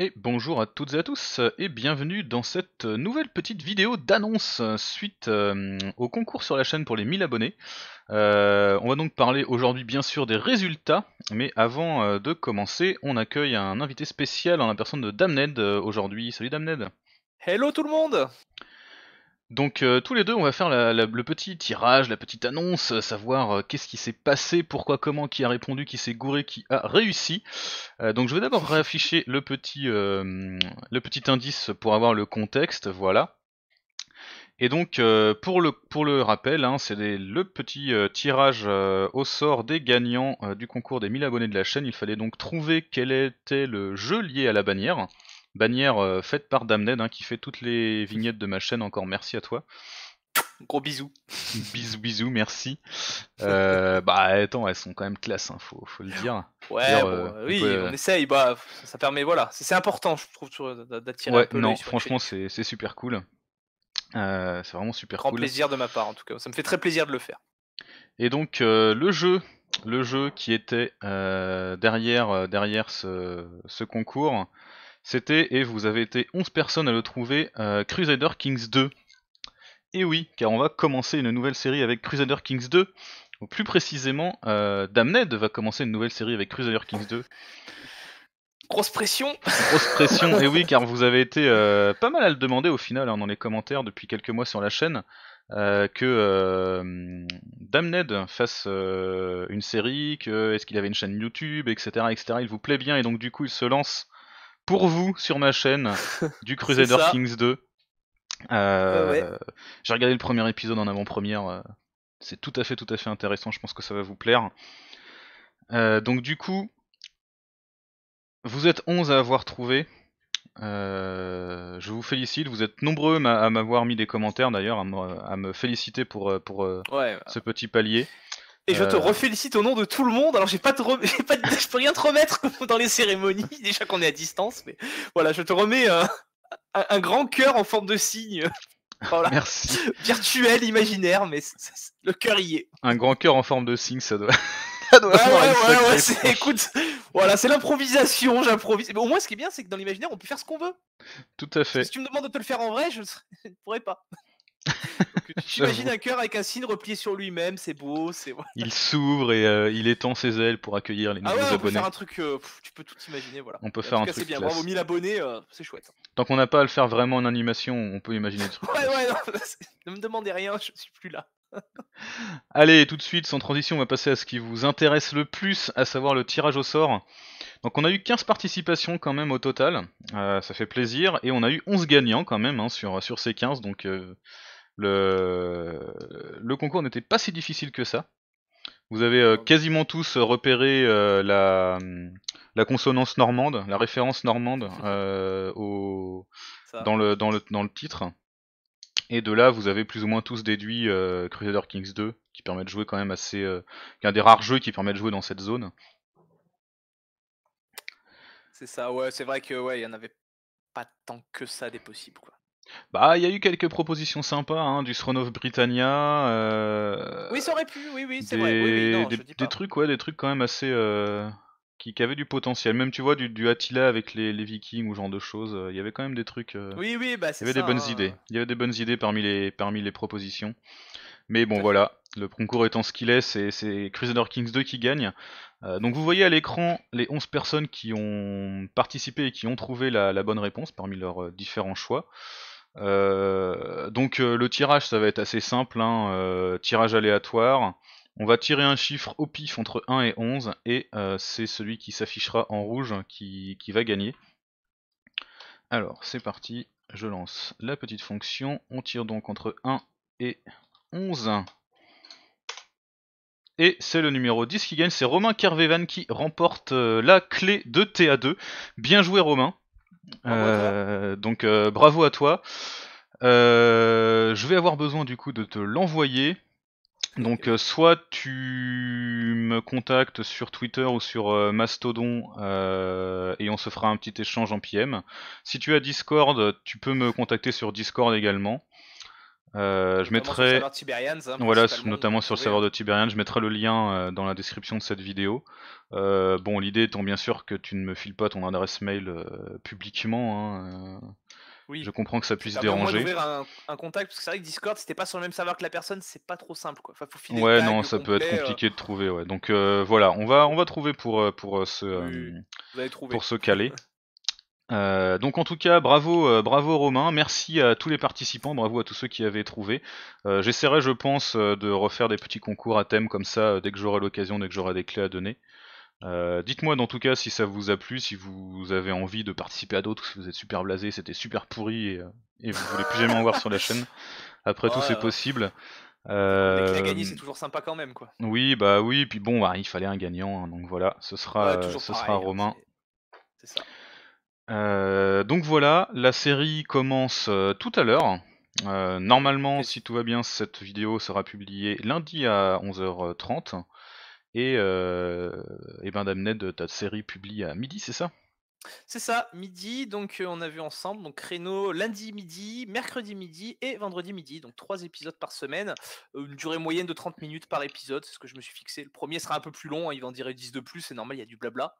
Et bonjour à toutes et à tous et bienvenue dans cette nouvelle petite vidéo d'annonce suite euh, au concours sur la chaîne pour les 1000 abonnés. Euh, on va donc parler aujourd'hui bien sûr des résultats, mais avant euh, de commencer, on accueille un invité spécial en la personne de Damned aujourd'hui. Salut Damned Hello tout le monde donc euh, tous les deux, on va faire le petit tirage, la petite annonce, savoir euh, qu'est-ce qui s'est passé, pourquoi, comment, qui a répondu, qui s'est gouré, qui a réussi. Euh, donc je vais d'abord réafficher le petit, indice pour avoir le contexte, voilà. Et donc pour, le, rappel, hein, c'est le petit tirage au sort des gagnants du concours des 1000 abonnés de la chaîne. Il fallait donc trouver quel était le jeu lié à la bannière bannière euh, faite par Damned, hein, qui fait toutes les vignettes de ma chaîne. Encore merci à toi. Gros bisous. bisous, bisous, merci. Euh, bah attends, elles sont quand même classe, il hein, faut, le dire. Ouais, euh, oui, on, essaye. Bah, ça permet, voilà, c'est important, je trouve, d'attirer. un peu non, franchement, c'est super cool. c'est vraiment super Grand plaisir de ma part, en tout cas. Ça me fait très plaisir de le faire. Et donc, le jeu, le jeu qui était derrière, derrière ce concours. C'était, et vous avez été 11 personnes à le trouver, euh, Crusader Kings 2. Et oui, car on va commencer une nouvelle série avec Crusader Kings 2. Ou plus précisément, euh, Damned va commencer une nouvelle série avec Crusader Kings 2. Grosse pression Grosse pression, et oui, car vous avez été euh, pas mal à le demander au final hein, dans les commentaires depuis quelques mois sur la chaîne. que Damned fasse une série, que est-ce qu'il avait une chaîne YouTube, etc., etc. Il vous plaît bien et donc du coup il se lance pour vous sur ma chaîne du Crusader Kings 2. Euh, j'ai regardé le premier épisode en avant-première. Euh, c'est tout à fait, tout à fait intéressant. Je pense que ça va vous plaire. Euh, donc du coup, vous êtes 11 à avoir trouvé. je vous félicite. Vous êtes nombreux à m'avoir mis des commentaires d'ailleurs, à, me féliciter pour, pour ce bah. petit palier. Et je te euh. refélicite au nom de tout le monde. Alors, j'ai pas de, je peux rien te remettre dans les cérémonies, déjà qu'on est à distance, mais voilà, je te remets euh, un, grand cœur en forme de signe. Voilà. Merci. Virtuel, imaginaire, mais le cœur y est. Un grand cœur en forme de signe, ça doit. être ouais, ouais, ouais, écoute, voilà, c'est l'improvisation, j'improvise. Au moins, ce qui est bien, c'est que dans l'imaginaire, on peut faire ce qu'on veut. Tout à fait. Si tu me demandes de te le faire en vrai, je ne pourrais pas. J'imagine un cœur avec un signe replié sur lui-même, c'est beau, c'est. Il s'ouvre et euh, il étend ses ailes pour accueillir les ah ouais, on Peut faire un truc, euh, tu peux tout imaginer, voilà. On peut faire un truc. C'est bien, bravo, 1000 abonnés, euh, c'est chouette. Tant qu'on n'a pas à le faire vraiment en animation, on peut imaginer des trucs ouais, ouais, non, ne me demandez rien, je suis plus là. Allez, tout de suite, sans transition, on va passer à ce qui vous intéresse le plus, à savoir le tirage au sort. Donc on a eu 15 participations quand même au total, euh, ça fait plaisir, et on a eu 11 gagnants quand même hein, sur, sur, ces 15, donc euh, le, le, concours n'était pas si difficile que ça. Vous avez euh, quasiment tous repéré la, la, consonance normande, la référence normande au, dans, le, dans, le, dans le titre. Et de là, vous avez plus ou moins tous déduit euh, Crusader Kings 2, qui permet de jouer quand même assez. Euh, un des rares jeux qui permet de jouer dans cette zone. C'est ça, ouais, c'est vrai que ouais, il y en avait pas tant que ça des possibles quoi. Bah, il y a eu quelques propositions sympas, hein, du Throne of Britannia. Euh, oui, ça aurait pu, oui, oui, c'est vrai. des, trucs, ouais, des trucs quand même assez, qui, avait du potentiel. Même tu vois du, du Attila avec les, Vikings ou genre de choses. Euh, il y avait quand même des trucs. Euh, oui, oui, bah c'est Il y avait des bonnes hein. idées. Il y avait des bonnes idées parmi les, parmi les propositions. Mais bon, voilà. Le concours étant ce qu'il est, c'est Crusader Kings 2 qui gagne. Euh, donc vous voyez à l'écran les 11 personnes qui ont participé et qui ont trouvé la, bonne réponse parmi leurs différents choix. donc le tirage, ça va être assez simple. Hein, tirage aléatoire. On va tirer un chiffre au pif entre 1 et 11, et euh, c'est celui qui s'affichera en rouge hein, qui, va gagner. Alors, c'est parti, je lance la petite fonction, on tire donc entre 1 et 11. Et c'est le numéro 10 qui gagne, c'est Romain Kervevan qui remporte euh, la clé de TA2. Bien joué Romain. donc bravo à toi. Euh, je vais avoir besoin du coup de te l'envoyer. Donc euh, soit tu me contactes sur Twitter ou sur euh, Mastodon euh, et on se fera un petit échange en PM. Si tu as Discord, tu peux me contacter sur Discord également. je mettrai voilà notamment sur le serveur hein, hein. de Tiberians, je mettrai le lien dans la description de cette vidéo. bon, l'idée étant bien sûr que tu ne me files pas ton adresse mail publiquement. Hein, je comprends que ça puisse déranger. un, contact, parce c'est vrai que Discord, c'était pas sur le même serveur que la personne, c'est pas trop simple. Quoi. ouais, non, ça peut être compliqué euh. de trouver. Ouais. Donc euh, voilà, on va, on va trouver pour, euh, pour, se, pour se caler. donc en tout cas, bravo, bravo Romain, merci à tous les participants, bravo à tous ceux qui avaient trouvé. J'essaierai, je pense, de refaire des petits concours à thème comme ça dès que j'aurai l'occasion, dès que j'aurai des clés à donner. Euh, dites-moi dans tout cas si ça vous a plu, si vous avez envie de participer à d'autres, si vous êtes super blasé, c'était super pourri et, euh, et vous voulez plus jamais en voir sur la chaîne. Après tout, c'est possible. Euh... a c'est toujours sympa quand même, quoi. Oui, bah oui, puis bon, bah, il fallait un gagnant, hein, donc voilà, ce sera, ce sera hein, Romain. Euh, donc voilà, la série commence tout à l'heure. normalement, si tout va bien, cette vidéo sera publiée lundi à 11h30. Et, euh, et ben, ta série publie à midi, c'est ça C'est ça, midi, donc euh, on a vu ensemble, donc créneau lundi midi, mercredi midi et vendredi midi, donc trois épisodes par semaine, euh, une durée moyenne de 30 minutes par épisode, c'est ce que je me suis fixé. Le premier sera un peu plus long, hein, il va en dire 10 de plus, c'est normal, il y a du blabla.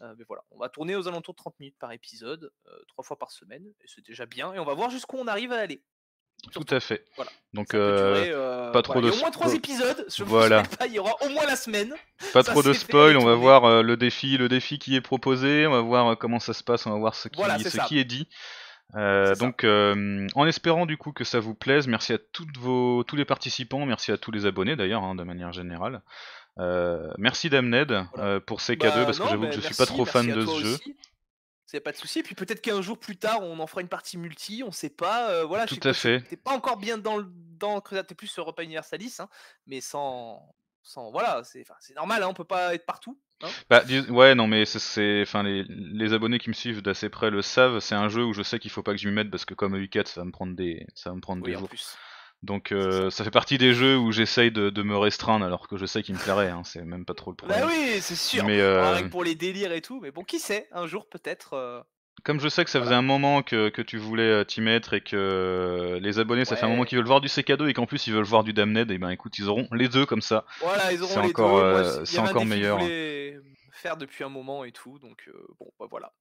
Euh, mais voilà, on va tourner aux alentours de 30 minutes par épisode, trois fois par semaine, et c'est déjà bien, et on va voir jusqu'où on arrive à aller. Tout à fait. Donc, euh, euh, pas trop de. Il y au moins trois épisodes. Je voilà. Pas, y aura au moins la semaine. Pas trop de spoil. On va voir euh, le défi, le défi qui est proposé. On va voir comment ça se passe. On va voir ce qui, est dit. donc, en espérant du coup que ça vous plaise, merci à toutes vos, tous les participants, merci à tous les abonnés d'ailleurs, hein, de manière générale. merci Damned pour ces bah, cadeaux, parce que j'avoue que je suis pas trop fan de ce jeu pas de souci. Puis peut-être qu'un jour plus tard, on en fera une partie multi, on sait pas. Euh, voilà, Tout à fait. T'es pas encore bien dans le dans es plus Europa Universalis, hein, mais sans sans voilà, c'est c'est normal, hein, on peut pas être partout. Hein. bah, ouais, non, mais c'est, enfin, les, les, abonnés qui me suivent d'assez près le savent. C'est un jeu où je sais qu'il faut pas que je m'y mette parce que comme eu 4 ça va me prendre des, ça me prendre des jours. Plus. Donc euh, ça fait partie des jeux où j'essaye de, me restreindre alors que je sais qu'il me plairait, hein, c'est même pas trop le bah problème. Bah oui, c'est sûr, mais, euh, pour les délires et tout, mais bon, qui sait, un jour peut-être. Euh, comme je sais que ça faisait un moment que, tu voulais t'y mettre et que les abonnés, ça fait un moment qu'ils veulent voir du CK2 et qu'en plus ils veulent voir du Damned, et ben écoute, ils auront les deux comme ça. Voilà, ils auront les encore, deux. C'est encore meilleur. Que hein. faire depuis un moment et tout, donc bon, bah voilà.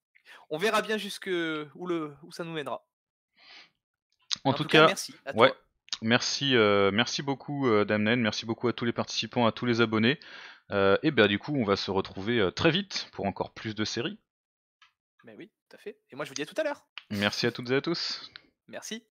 On verra bien jusque où, le, où ça nous mènera. En, tout, cas, merci ouais. Merci, euh, merci beaucoup euh, Damnen, merci beaucoup à tous les participants, à tous les abonnés. Euh, et bien bah, du coup, on va se retrouver très vite pour encore plus de séries. Mais oui, tout à fait. Et moi, je vous dis à tout à l'heure. Merci à toutes et à tous. Merci.